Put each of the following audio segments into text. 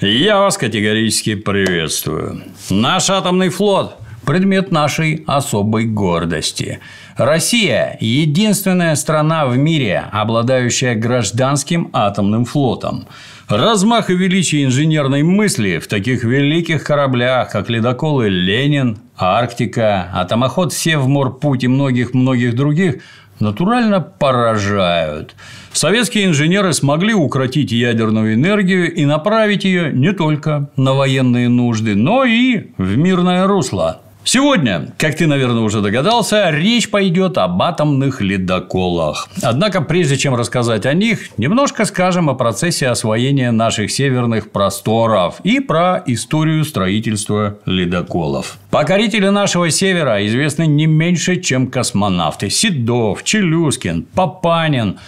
Я вас категорически приветствую. Наш атомный флот – предмет нашей особой гордости. Россия – единственная страна в мире, обладающая гражданским атомным флотом. Размах и величие инженерной мысли в таких великих кораблях, как ледоколы «Ленин», «Арктика», атомоход «Севморпуть» и многих-многих других натурально поражают. Советские инженеры смогли укротить ядерную энергию и направить ее не только на военные нужды, но и в мирное русло. Сегодня, как ты, наверное, уже догадался, речь пойдет об атомных ледоколах. Однако, прежде чем рассказать о них, немножко скажем о процессе освоения наших северных просторов и про историю строительства ледоколов. Покорители нашего севера известны не меньше, чем космонавты. Сидов, Челюскин, Папанин.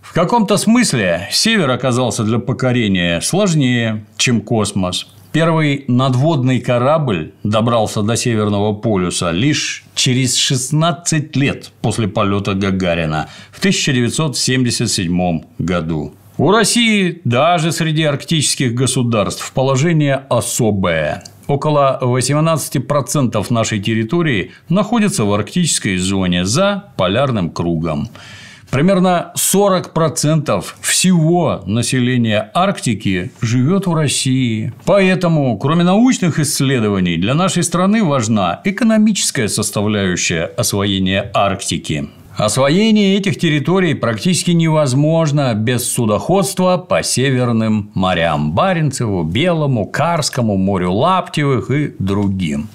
В каком-то смысле север оказался для покорения сложнее, чем космос. Первый надводный корабль добрался до Северного полюса лишь через 16 лет после полета Гагарина в 1977 году. У России даже среди арктических государств положение особое. Около 18% нашей территории находится в арктической зоне за полярным кругом. Примерно 40% всего населения Арктики живет в России. Поэтому, кроме научных исследований, для нашей страны важна экономическая составляющая освоения Арктики. Освоение этих территорий практически невозможно без судоходства по северным морям – Баренцеву, Белому, Карскому, морю Лаптевых и другим.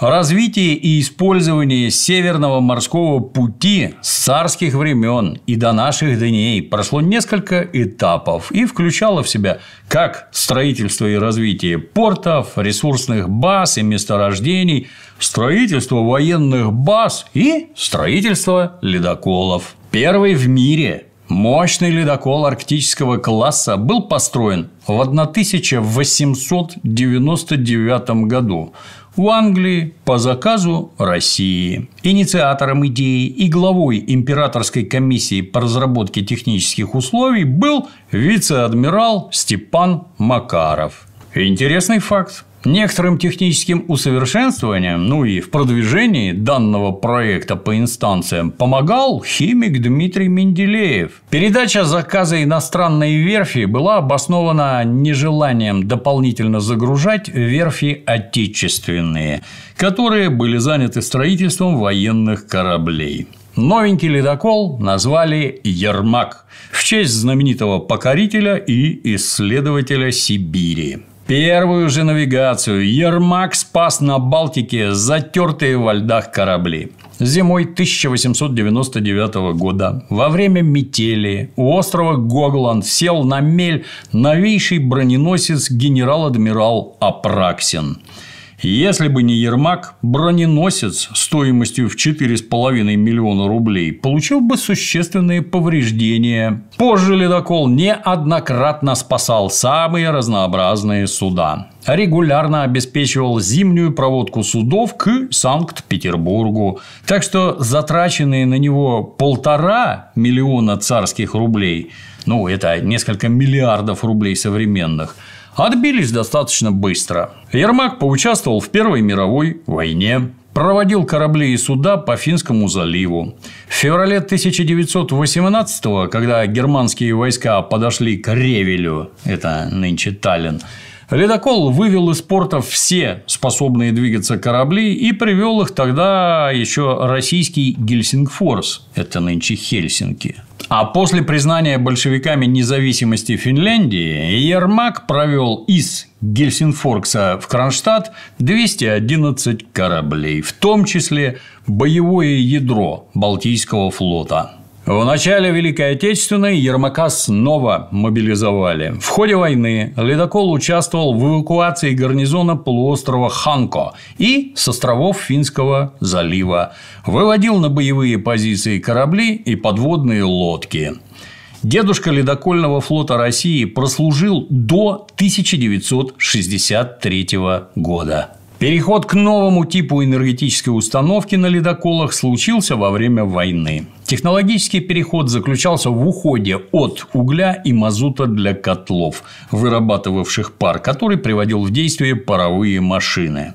Развитие и использование Северного морского пути с царских времен и до наших дней прошло несколько этапов и включало в себя как строительство и развитие портов, ресурсных баз и месторождений, строительство военных баз и строительство ледоколов. Первый в мире Мощный ледокол арктического класса был построен в 1899 году в Англии по заказу России. Инициатором идеи и главой императорской комиссии по разработке технических условий был вице-адмирал Степан Макаров. Интересный факт. Некоторым техническим усовершенствованием, ну и в продвижении данного проекта по инстанциям помогал химик Дмитрий Менделеев. Передача заказа иностранной верфи была обоснована нежеланием дополнительно загружать верфи отечественные, которые были заняты строительством военных кораблей. Новенький ледокол назвали «Ермак» в честь знаменитого покорителя и исследователя Сибири первую же навигацию Ермак спас на Балтике затертые во льдах корабли. Зимой 1899 года во время метели у острова Гогланд сел на мель новейший броненосец генерал-адмирал Апраксин – если бы не Ермак, броненосец стоимостью в 4,5 миллиона рублей получил бы существенные повреждения. Позже ледокол неоднократно спасал самые разнообразные суда. Регулярно обеспечивал зимнюю проводку судов к Санкт-Петербургу. Так что затраченные на него полтора миллиона царских рублей, ну это несколько миллиардов рублей современных – отбились достаточно быстро. Ермак поучаствовал в Первой мировой войне, проводил корабли и суда по Финскому заливу. В феврале 1918 когда германские войска подошли к Ревелю, это нынче Таллин, Ледокол вывел из порта все способные двигаться корабли и привел их тогда еще российский Гельсингфорс, это нынче Хельсинки. А после признания большевиками независимости Финляндии Ермак провел из Гельсинфоркса в Кронштадт 211 кораблей, в том числе боевое ядро Балтийского флота. В начале Великой Отечественной Ермака снова мобилизовали. В ходе войны ледокол участвовал в эвакуации гарнизона полуострова Ханко и с островов Финского залива, выводил на боевые позиции корабли и подводные лодки. Дедушка ледокольного флота России прослужил до 1963 года. Переход к новому типу энергетической установки на ледоколах случился во время войны. Технологический переход заключался в уходе от угля и мазута для котлов, вырабатывавших пар, который приводил в действие паровые машины.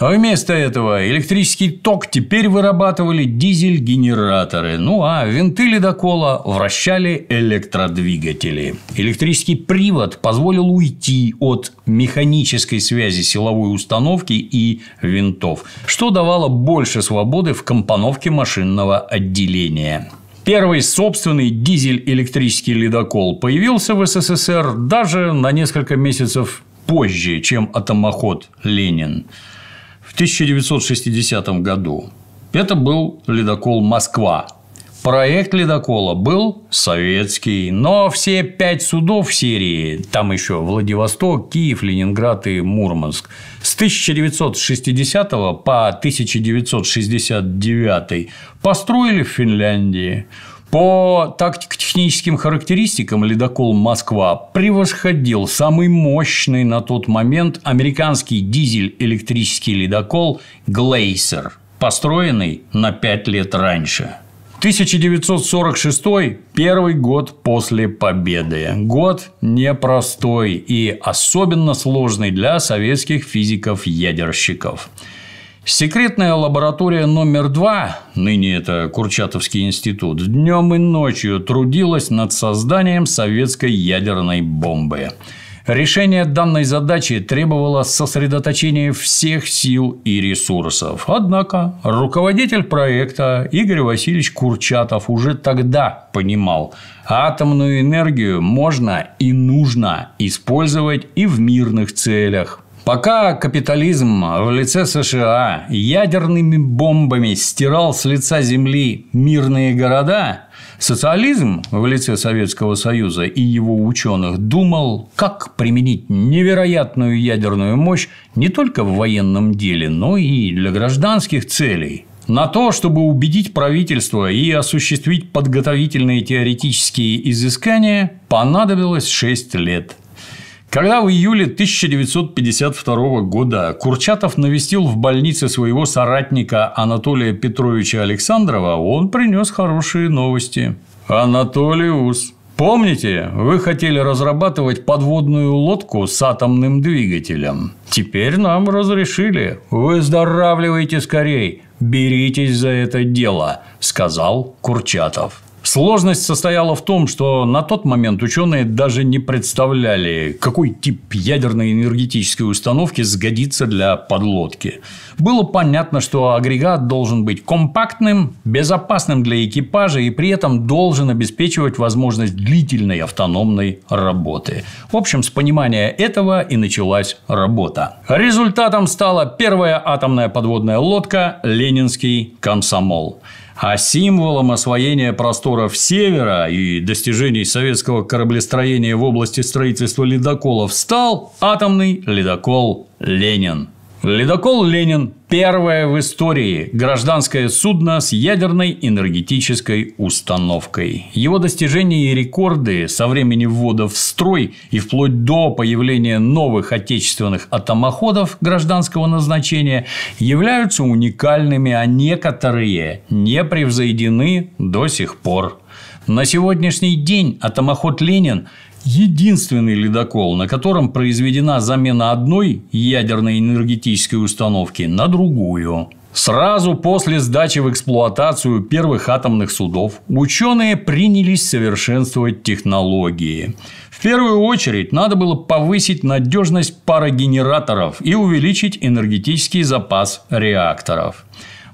А вместо этого электрический ток теперь вырабатывали дизель-генераторы, ну а винты ледокола вращали электродвигатели. Электрический привод позволил уйти от механической связи силовой установки и винтов, что давало больше свободы в компоновке машинного отделения. Первый собственный дизель-электрический ледокол появился в СССР даже на несколько месяцев позже, чем атомоход «Ленин» в 1960 году. Это был ледокол «Москва». Проект ледокола был советский, но все пять судов серии, там еще Владивосток, Киев, Ленинград и Мурманск, с 1960 по 1969 построили в Финляндии. По тактико-техническим характеристикам ледокол «Москва» превосходил самый мощный на тот момент американский дизель-электрический ледокол «Глейсер», построенный на пять лет раньше. 1946 – первый год после победы. Год непростой и особенно сложный для советских физиков-ядерщиков. Секретная лаборатория номер два, ныне это Курчатовский институт, днем и ночью трудилась над созданием советской ядерной бомбы. Решение данной задачи требовало сосредоточения всех сил и ресурсов. Однако руководитель проекта Игорь Васильевич Курчатов уже тогда понимал, атомную энергию можно и нужно использовать и в мирных целях. Пока капитализм в лице США ядерными бомбами стирал с лица земли мирные города, социализм в лице Советского Союза и его ученых думал, как применить невероятную ядерную мощь не только в военном деле, но и для гражданских целей – на то, чтобы убедить правительство и осуществить подготовительные теоретические изыскания, понадобилось 6 лет. Когда в июле 1952 года Курчатов навестил в больнице своего соратника Анатолия Петровича Александрова, он принес хорошие новости. Анатолиус, помните, вы хотели разрабатывать подводную лодку с атомным двигателем? Теперь нам разрешили. Выздоравливайте скорей, беритесь за это дело, сказал Курчатов. Сложность состояла в том, что на тот момент ученые даже не представляли, какой тип ядерной энергетической установки сгодится для подлодки. Было понятно, что агрегат должен быть компактным, безопасным для экипажа и при этом должен обеспечивать возможность длительной автономной работы. В общем, с понимания этого и началась работа. Результатом стала первая атомная подводная лодка «Ленинский комсомол». А символом освоения просторов севера и достижений советского кораблестроения в области строительства ледоколов стал атомный ледокол «Ленин». Ледокол «Ленин» – первое в истории гражданское судно с ядерной энергетической установкой. Его достижения и рекорды со времени ввода в строй и вплоть до появления новых отечественных атомоходов гражданского назначения являются уникальными, а некоторые не превзойдены до сих пор. На сегодняшний день атомоход «Ленин» единственный ледокол, на котором произведена замена одной ядерной энергетической установки на другую. Сразу после сдачи в эксплуатацию первых атомных судов ученые принялись совершенствовать технологии. В первую очередь надо было повысить надежность парогенераторов и увеличить энергетический запас реакторов.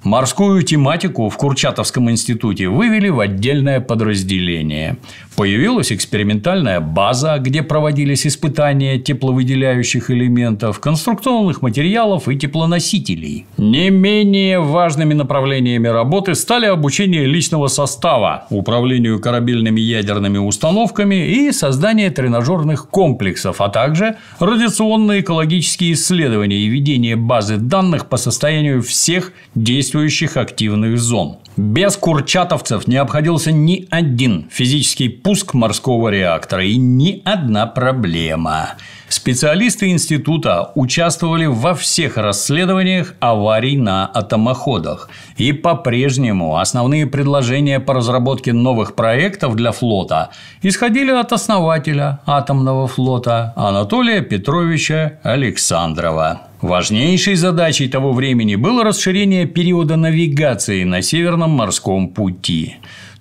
Морскую тематику в Курчатовском институте вывели в отдельное подразделение. Появилась экспериментальная база, где проводились испытания тепловыделяющих элементов, конструкционных материалов и теплоносителей. Не менее важными направлениями работы стали обучение личного состава, управлению корабельными ядерными установками и создание тренажерных комплексов, а также радиационно-экологические исследования и ведение базы данных по состоянию всех действующих активных зон. Без курчатовцев не обходился ни один физический пуск морского реактора и ни одна проблема. Специалисты института участвовали во всех расследованиях аварий на атомоходах. И по-прежнему основные предложения по разработке новых проектов для флота исходили от основателя атомного флота Анатолия Петровича Александрова. Важнейшей задачей того времени было расширение периода навигации на Северном морском пути.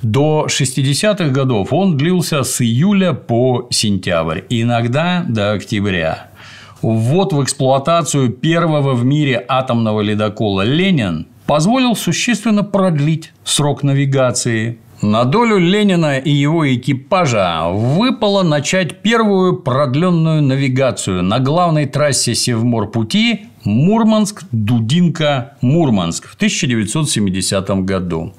До 60-х годов он длился с июля по сентябрь, иногда до октября. Ввод в эксплуатацию первого в мире атомного ледокола «Ленин» позволил существенно продлить срок навигации. На долю Ленина и его экипажа выпало начать первую продленную навигацию на главной трассе Севморпути Мурманск-Дудинка-Мурманск в 1970 году.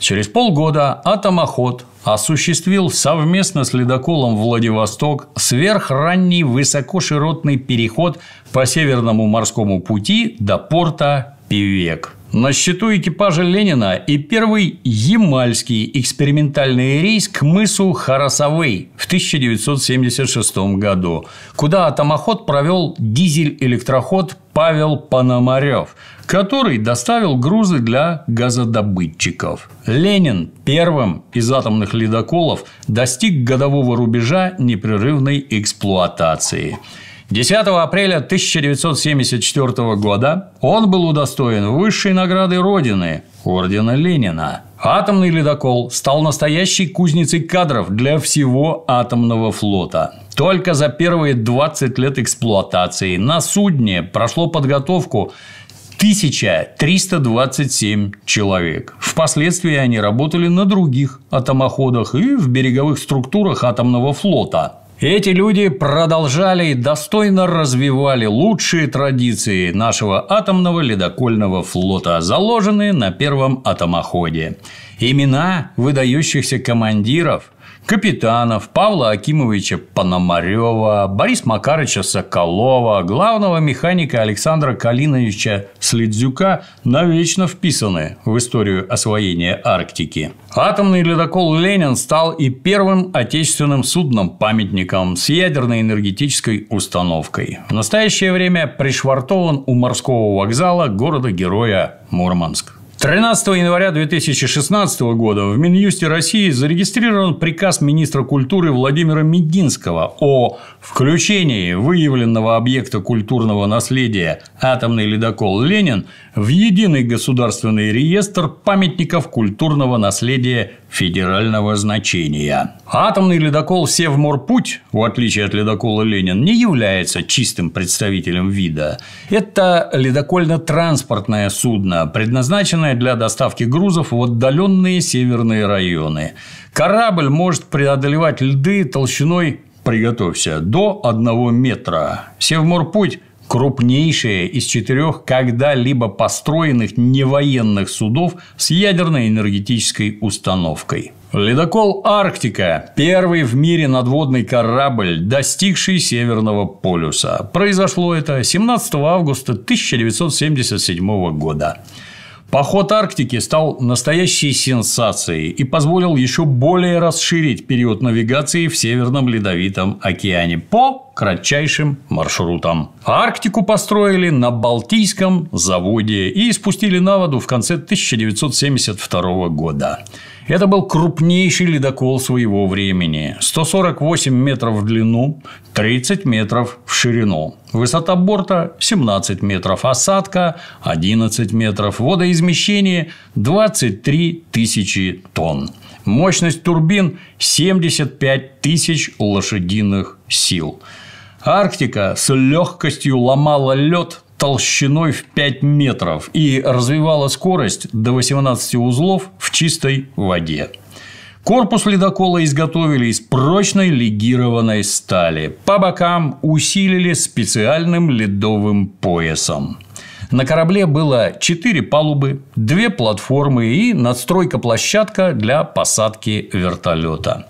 Через полгода атомоход осуществил совместно с ледоколом «Владивосток» сверхранний высокоширотный переход по Северному морскому пути до порта Певек. На счету экипажа Ленина и первый ямальский экспериментальный рейс к мысу Харасавей в 1976 году, куда атомоход провел дизель-электроход Павел Пономарев, который доставил грузы для газодобытчиков. Ленин первым из атомных ледоколов достиг годового рубежа непрерывной эксплуатации. 10 апреля 1974 года он был удостоен высшей награды Родины – Ордена Ленина. Атомный ледокол стал настоящей кузницей кадров для всего атомного флота. Только за первые 20 лет эксплуатации на судне прошло подготовку 1327 человек. Впоследствии они работали на других атомоходах и в береговых структурах атомного флота – эти люди продолжали и достойно развивали лучшие традиции нашего атомного ледокольного флота, заложенные на первом атомоходе. Имена выдающихся командиров – Капитанов, Павла Акимовича Пономарева, Бориса Макарыча Соколова, главного механика Александра Калиновича Следзюка навечно вписаны в историю освоения Арктики. Атомный ледокол «Ленин» стал и первым отечественным судном-памятником с ядерной энергетической установкой. В настоящее время пришвартован у морского вокзала города-героя Мурманск. 13 января 2016 года в Минюсте России зарегистрирован приказ министра культуры Владимира Мединского о включении выявленного объекта культурного наследия атомный ледокол «Ленин» в единый государственный реестр памятников культурного наследия федерального значения. Атомный ледокол «Севморпуть», в отличие от ледокола «Ленин», не является чистым представителем вида. Это ледокольно-транспортное судно, предназначенное для доставки грузов в отдаленные северные районы. Корабль может преодолевать льды толщиной приготовься, до 1 метра. Севморпуть крупнейшее из четырех когда-либо построенных невоенных судов с ядерной энергетической установкой. Ледокол «Арктика» – первый в мире надводный корабль, достигший Северного полюса. Произошло это 17 августа 1977 года. Поход Арктики стал настоящей сенсацией и позволил еще более расширить период навигации в Северном Ледовитом океане по кратчайшим маршрутам. Арктику построили на Балтийском заводе и спустили на воду в конце 1972 года. Это был крупнейший ледокол своего времени. 148 метров в длину, 30 метров в ширину. Высота борта 17 метров, осадка 11 метров, водоизмещение 23 тысячи тонн. Мощность турбин 75 тысяч лошадиных сил. Арктика с легкостью ломала лед толщиной в 5 метров и развивала скорость до 18 узлов в чистой воде. Корпус ледокола изготовили из прочной легированной стали. По бокам усилили специальным ледовым поясом. На корабле было 4 палубы, 2 платформы и надстройка-площадка для посадки вертолета.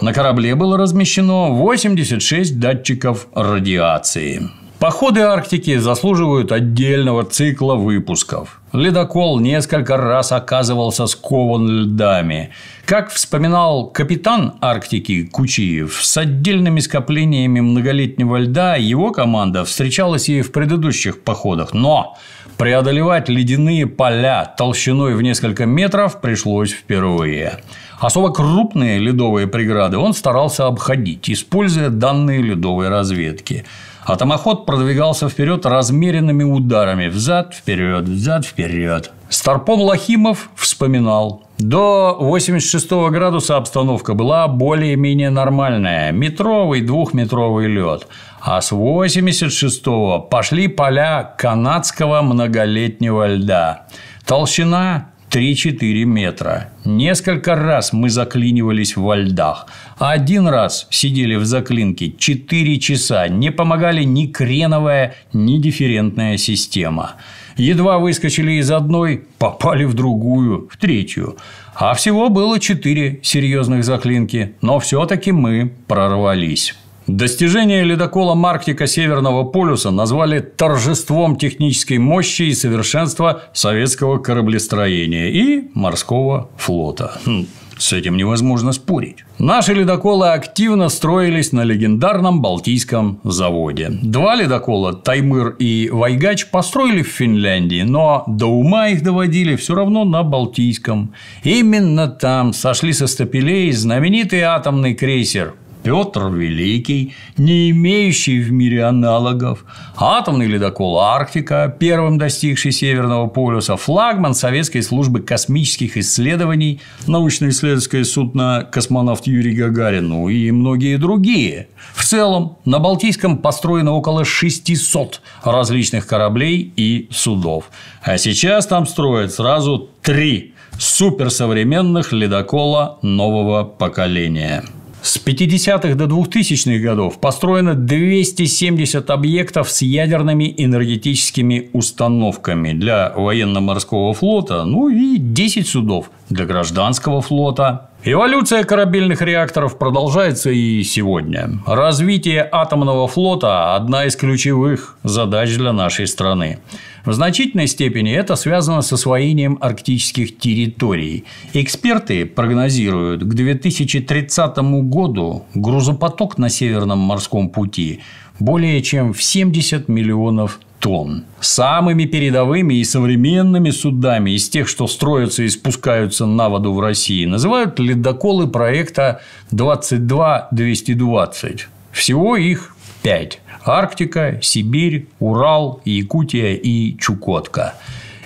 На корабле было размещено 86 датчиков радиации. Походы Арктики заслуживают отдельного цикла выпусков. Ледокол несколько раз оказывался скован льдами. Как вспоминал капитан Арктики Кучиев, с отдельными скоплениями многолетнего льда его команда встречалась и в предыдущих походах. Но преодолевать ледяные поля толщиной в несколько метров пришлось впервые. Особо крупные ледовые преграды он старался обходить, используя данные ледовой разведки. А томоход продвигался вперед размеренными ударами взад, вперед, взад, вперед. Старпом Лохимов вспоминал. До 86 градуса обстановка была более-менее нормальная. Метровый, двухметровый лед. А с 86 пошли поля канадского многолетнего льда. Толщина 3-4 метра. Несколько раз мы заклинивались во льдах. Один раз сидели в заклинке 4 часа, не помогали ни креновая, ни дифферентная система. Едва выскочили из одной, попали в другую, в третью. А всего было 4 серьезных заклинки, но все-таки мы прорвались. Достижение ледокола Марктика Северного полюса назвали торжеством технической мощи и совершенства советского кораблестроения и морского флота. Хм, с этим невозможно спорить. Наши ледоколы активно строились на легендарном Балтийском заводе. Два ледокола Таймыр и Вайгач построили в Финляндии, но до ума их доводили все равно на Балтийском. Именно там сошли со стапелей знаменитый атомный крейсер Петр Великий, не имеющий в мире аналогов, атомный ледокол «Арктика», первым достигший Северного полюса, флагман Советской службы космических исследований, научно-исследовательское судно «Космонавт Юрий Гагарин», ну и многие другие. В целом, на Балтийском построено около 600 различных кораблей и судов. А сейчас там строят сразу три суперсовременных ледокола нового поколения. С 50-х до 2000-х годов построено 270 объектов с ядерными энергетическими установками для военно-морского флота, ну и 10 судов для гражданского флота. Эволюция корабельных реакторов продолжается и сегодня. Развитие атомного флота – одна из ключевых задач для нашей страны. В значительной степени это связано с освоением арктических территорий. Эксперты прогнозируют, к 2030 году грузопоток на Северном морском пути более чем в 70 миллионов Вашингтон самыми передовыми и современными судами из тех, что строятся и спускаются на воду в России, называют ледоколы проекта 22220. Всего их пять. Арктика, Сибирь, Урал, Якутия и Чукотка.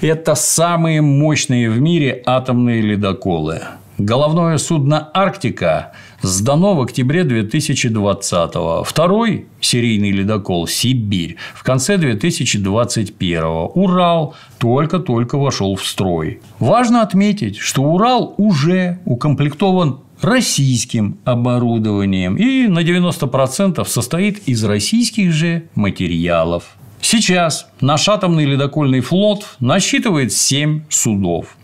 Это самые мощные в мире атомные ледоколы. Головное судно «Арктика» сдано в октябре 2020-го. Второй серийный ледокол «Сибирь» в конце 2021-го. «Урал» только-только вошел в строй. Важно отметить, что «Урал» уже укомплектован российским оборудованием и на 90% состоит из российских же материалов. Сейчас наш атомный ледокольный флот насчитывает 7 судов.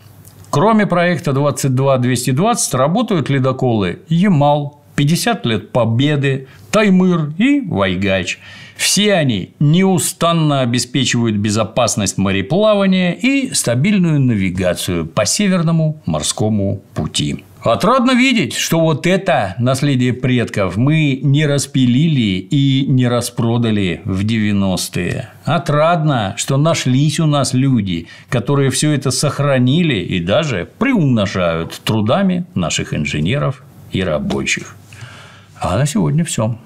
Кроме проекта 22220 работают ледоколы «Ямал», 50 лет Победы, Таймыр и Вайгач. Все они неустанно обеспечивают безопасность мореплавания и стабильную навигацию по Северному морскому пути. Отрадно видеть, что вот это наследие предков мы не распилили и не распродали в 90-е. Отрадно, что нашлись у нас люди, которые все это сохранили и даже приумножают трудами наших инженеров и рабочих. А на сегодня все.